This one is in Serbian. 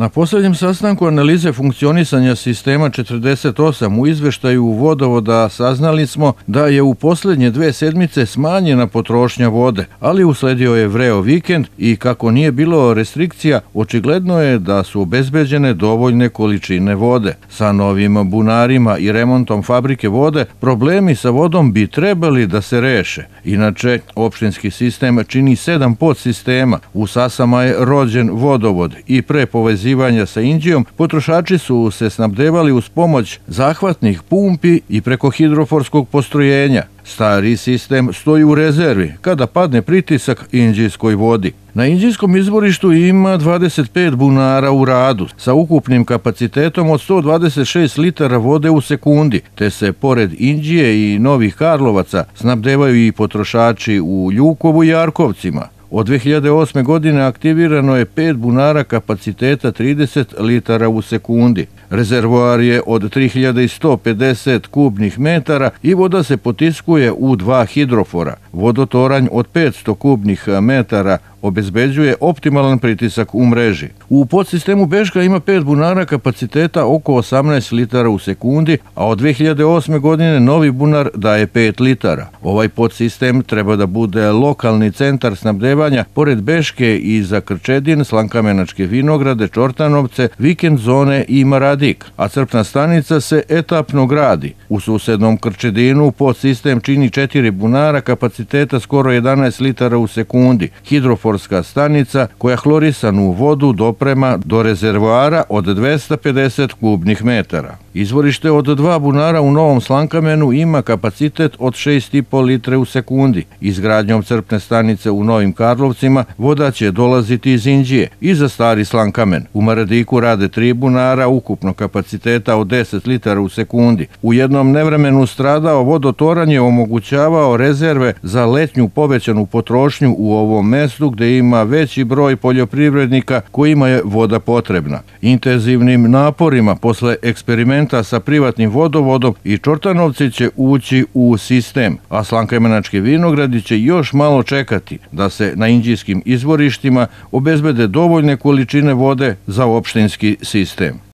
Na poslednjem sastanku analize funkcionisanja sistema 48 u izveštaju vodovoda saznali smo da je u poslednje dve sedmice smanjena potrošnja vode, ali usledio je vreo vikend i kako nije bilo restrikcija, očigledno je da su obezbeđene dovoljne količine vode. Sa novim bunarima i remontom fabrike vode problemi sa vodom bi trebali da se reše. Inače, opštinski sistem čini sedam podsistema. U Sasama je rođen vodovod i pre povezivanja povezivanja sa Indijom, potrošači su se snabdevali uz pomoć zahvatnih pumpi i preko hidroforskog postrojenja. Stari sistem stoji u rezervi kada padne pritisak indijskoj vodi. Na indijskom izvorištu ima 25 bunara u radu sa ukupnim kapacitetom od 126 litara vode u sekundi, te se pored Indije i Novih Karlovaca snabdevaju i potrošači u Ljukovu i Jarkovcima. Od 2008. godine aktivirano je 5 bunara kapaciteta 30 litara u sekundi. Rezervoar je od 3150 kubnih metara i voda se potiskuje u dva hidrofora. Vodotoranj od 500 kubnih e, metara obezbeđuje optimalan pritisak u mreži. U podsistemu Beška ima 5 bunara kapaciteta oko 18 litara u sekundi, a od 2008. godine novi bunar daje 5 litara. Ovaj podsistem treba da bude lokalni centar snabdevanja pored Beške i za Krčedin, Slankamenačke vinograde, Čortanovce, Vikend zone i Maradik, a crpna stanica se etapno gradi. U susednom Krčedinu podsistem čini 4 bunara kapaciteta kapaciteta skoro 11 litara u sekundi, hidroforska stanica koja hlorisanu vodu doprema do rezervoara od 250 kubnih metara. Izvorište od dva bunara u Novom Slankamenu ima kapacitet od 6,5 litre u sekundi. Izgradnjom crpne stanice u Novim Karlovcima voda će dolaziti iz Indije i za stari Slankamen. U Maradiku rade tri bunara ukupno kapaciteta od 10 litara u sekundi. U jednom nevremenu stradao vodotoran je omogućavao rezerve za letnju povećanu potrošnju u ovom mestu gde ima veći broj poljoprivrednika kojima je voda potrebna. Intenzivnim naporima posle eksperimenta sa privatnim vodovodom i Čortanovci će ući u sistem, a Slankamenački vinogradi će još malo čekati da se na inđijskim izvorištima obezbede dovoljne količine vode za opštinski sistem.